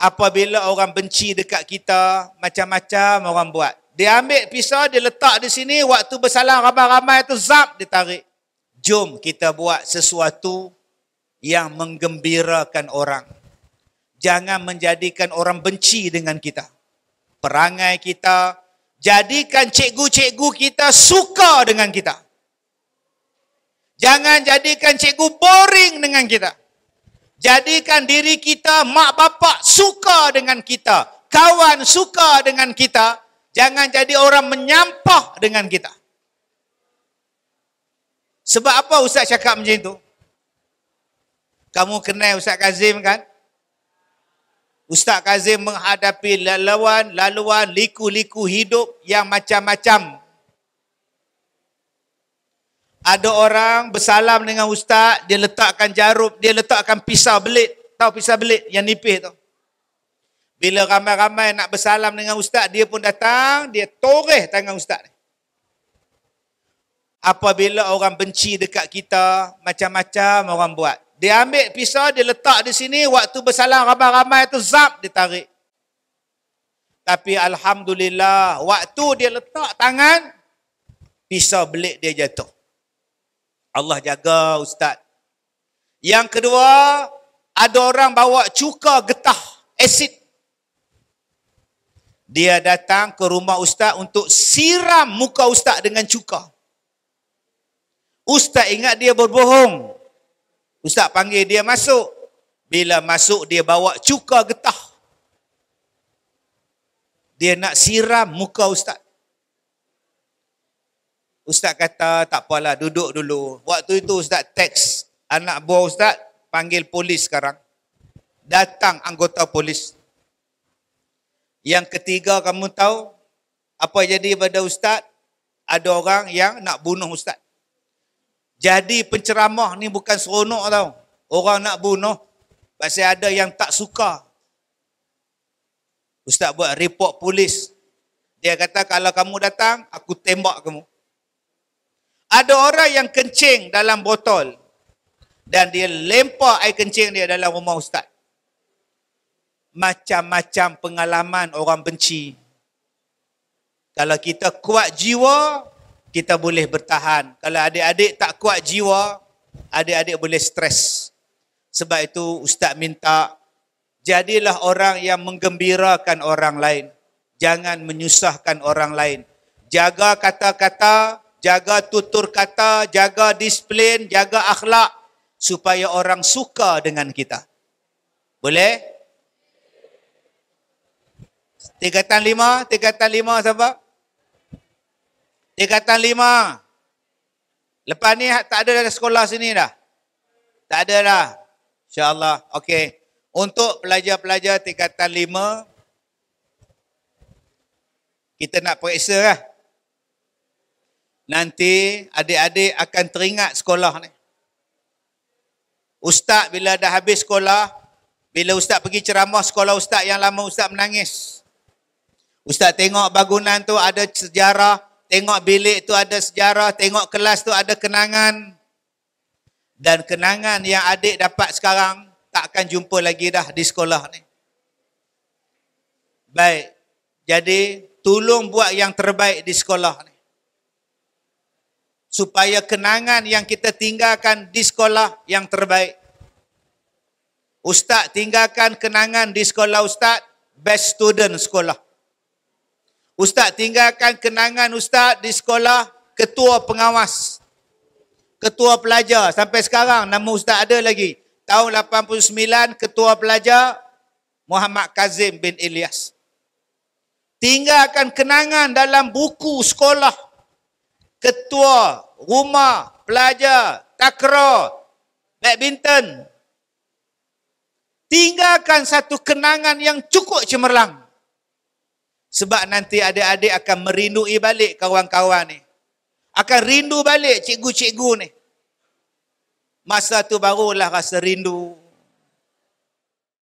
apabila orang benci dekat kita, macam-macam orang buat. Dia ambil pisau, dia letak di sini, waktu bersalam ramai-ramai itu, zap, dia tarik. Jom kita buat sesuatu yang menggembirakan orang. Jangan menjadikan orang benci dengan kita. Perangai kita, jadikan cikgu-cikgu kita suka dengan kita. Jangan jadikan cikgu boring dengan kita jadikan diri kita mak bapak suka dengan kita kawan suka dengan kita jangan jadi orang menyampah dengan kita sebab apa ustaz cakap macam itu kamu kenal ustaz kazim kan ustaz kazim menghadapi laluan laluan liku-liku hidup yang macam-macam ada orang bersalam dengan ustaz, dia letakkan jarum, dia letakkan pisau belit. Tahu pisau belit yang nipis tu? Bila ramai-ramai nak bersalam dengan ustaz, dia pun datang, dia toreh tangan ustaz Apabila orang benci dekat kita, macam-macam orang buat. Dia ambil pisau, dia letak di sini, waktu bersalam ramai-ramai tu, zap, dia tarik. Tapi Alhamdulillah, waktu dia letak tangan, pisau belik dia jatuh. Allah jaga ustaz. Yang kedua, ada orang bawa cuka getah asid. Dia datang ke rumah ustaz untuk siram muka ustaz dengan cuka. Ustaz ingat dia berbohong. Ustaz panggil dia masuk. Bila masuk dia bawa cuka getah. Dia nak siram muka ustaz. Ustaz kata tak apalah duduk dulu. Waktu itu Ustaz teks anak buah Ustaz panggil polis sekarang. Datang anggota polis. Yang ketiga kamu tahu apa jadi pada Ustaz? Ada orang yang nak bunuh Ustaz. Jadi penceramah ni bukan seronok tau. Orang nak bunuh pasal ada yang tak suka. Ustaz buat report polis. Dia kata kalau kamu datang, aku tembak kamu ada orang yang kencing dalam botol dan dia lempar air kencing dia dalam rumah ustaz. Macam-macam pengalaman orang benci. Kalau kita kuat jiwa, kita boleh bertahan. Kalau adik-adik tak kuat jiwa, adik-adik boleh stres. Sebab itu ustaz minta jadilah orang yang menggembirakan orang lain. Jangan menyusahkan orang lain. Jaga kata-kata, jaga tutur kata, jaga disiplin, jaga akhlak supaya orang suka dengan kita. Boleh? Tingkatan lima, tingkatan lima siapa? Tingkatan lima. Lepas ni tak ada dalam sekolah sini dah? Tak ada dah. InsyaAllah. Okey. Untuk pelajar-pelajar tingkatan lima, kita nak periksa lah. Nanti adik-adik akan teringat sekolah ni. Ustaz bila dah habis sekolah, bila ustaz pergi ceramah sekolah ustaz yang lama ustaz menangis. Ustaz tengok bangunan tu ada sejarah, tengok bilik tu ada sejarah, tengok kelas tu ada kenangan. Dan kenangan yang adik dapat sekarang tak akan jumpa lagi dah di sekolah ni. Baik. Jadi tolong buat yang terbaik di sekolah ni supaya kenangan yang kita tinggalkan di sekolah yang terbaik. Ustaz tinggalkan kenangan di sekolah ustaz best student sekolah. Ustaz tinggalkan kenangan ustaz di sekolah ketua pengawas. Ketua pelajar sampai sekarang nama ustaz ada lagi. Tahun 89 ketua pelajar Muhammad Kazim bin Ilyas. Tinggalkan kenangan dalam buku sekolah ketua rumah pelajar takro badminton tinggalkan satu kenangan yang cukup cemerlang sebab nanti adik-adik akan merindui balik kawan-kawan ni akan rindu balik cikgu-cikgu ni masa tu barulah rasa rindu